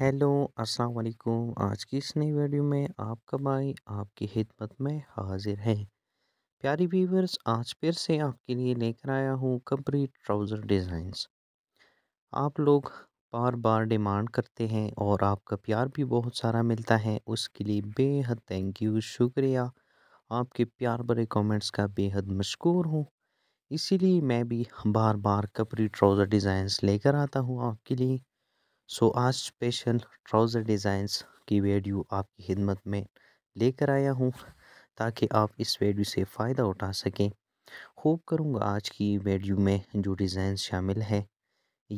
hello अस्सलाम वालेकुम आज की इस नई वीडियो में आपका भाई आपकी हिदमत में हाजिर है प्यारी व्यूवर्स आज फिर से आपके लिए लेकर आया हूँ कपड़ी ट्राउज़र डिज़ाइंस आप लोग बार बार डिमांड करते हैं और आपका प्यार भी बहुत सारा मिलता है उसके लिए बेहद थैंक यू शुक्रिया आपके प्यार भरे कमेंट्स का बेहद मशहूर हूँ इसीलिए मैं भी बार बार कपड़ी ट्राउज़र डिज़ाइंस लेकर आता हूँ आपके लिए सो आज स्पेशल ट्राउज़र डिज़ाइंस की वीडियो आपकी खिदमत में लेकर आया हूँ ताकि आप इस वीडियो से फ़ायदा उठा सकें होप करूँगा आज की वीडियो में जो डिज़ाइन शामिल है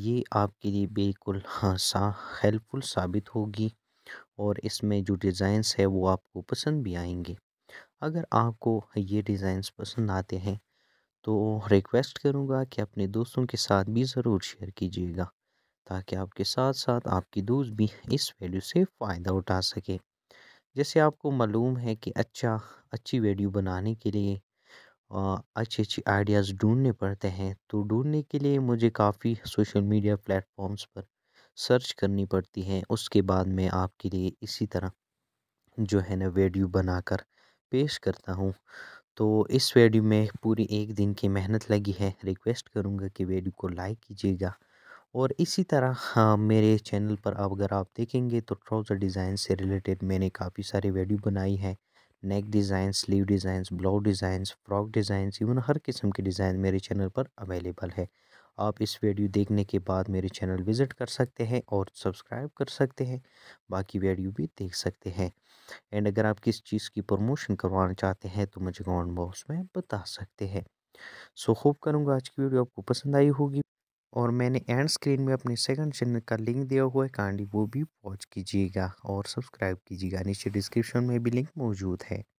ये आपके लिए बिल्कुल हाँ सा हेल्पफुल साबित होगी और इसमें जो डिज़ाइंस है वो आपको पसंद भी आएंगे अगर आपको ये डिज़ाइंस पसंद आते हैं तो रिक्वेस्ट करूँगा कि अपने दोस्तों के साथ भी ज़रूर शेयर कीजिएगा ताकि आपके साथ साथ आपकी दोस्त भी इस वैल्यू से फ़ायदा उठा सके जैसे आपको मालूम है कि अच्छा अच्छी वीडियो बनाने के लिए अच्छे अच्छे आइडियाज़ ढूंढने पड़ते हैं तो ढूंढने के लिए मुझे काफ़ी सोशल मीडिया प्लेटफॉर्म्स पर सर्च करनी पड़ती हैं उसके बाद मैं आपके लिए इसी तरह जो है ना वीडियो बनाकर पेश करता हूँ तो इस वीडियो में पूरी एक दिन की मेहनत लगी है रिक्वेस्ट करूँगा कि वीडियो को लाइक कीजिएगा और इसी तरह हाँ मेरे चैनल पर अब अगर आप देखेंगे तो ट्राउज़र डिज़ाइन से रिलेटेड मैंने काफ़ी सारी वीडियो बनाई हैं neck design sleeve designs blouse designs frock designs even हर किस्म के डिज़ाइन मेरे चैनल पर अवेलेबल है आप इस वीडियो देखने के बाद मेरे चैनल विज़िट कर सकते हैं और सब्सक्राइब कर सकते हैं बाकी वीडियो भी देख सकते हैं एंड अगर आप किस चीज़ की प्रमोशन करवाना चाहते हैं तो मुझे कमेंट बॉक्स में बता सकते हैं सो so, होप करूँगा आज की वीडियो आपको पसंद आई होगी और मैंने एंड स्क्रीन में अपने सेकंड चैनल का लिंक दिया हुआ है कांडी वो भी वॉच कीजिएगा और सब्सक्राइब कीजिएगा नीचे डिस्क्रिप्शन में भी लिंक मौजूद है